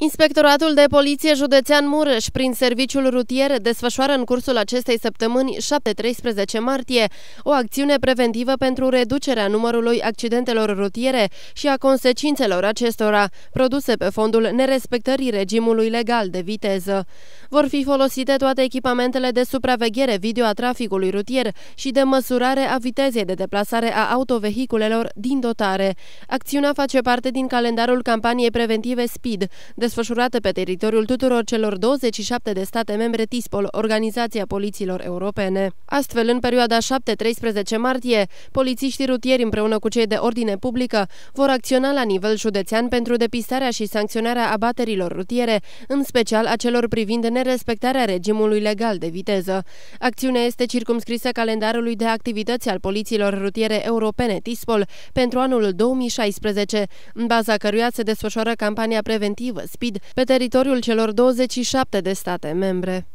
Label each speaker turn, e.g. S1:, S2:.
S1: Inspectoratul de Poliție Județean Mureș, prin serviciul rutier, desfășoară în cursul acestei săptămâni, 7-13 martie, o acțiune preventivă pentru reducerea numărului accidentelor rutiere și a consecințelor acestora, produse pe fondul nerespectării regimului legal de viteză. Vor fi folosite toate echipamentele de supraveghere video a traficului rutier și de măsurare a vitezei de deplasare a autovehiculelor din dotare. Acțiunea face parte din calendarul campaniei preventive SPEED, de desfășurată pe teritoriul tuturor celor 27 de state membre TISPOL, Organizația Poliților Europene. Astfel, în perioada 7-13 martie, polițiștii rutieri împreună cu cei de ordine publică vor acționa la nivel județean pentru depistarea și sancționarea abaterilor rutiere, în special a celor privind nerespectarea regimului legal de viteză. Acțiunea este circumscrisă calendarului de activități al poliților rutiere europene TISPOL pentru anul 2016, în baza căruia se desfășoară campania preventivă Speed pe teritoriul celor 27 de state membre.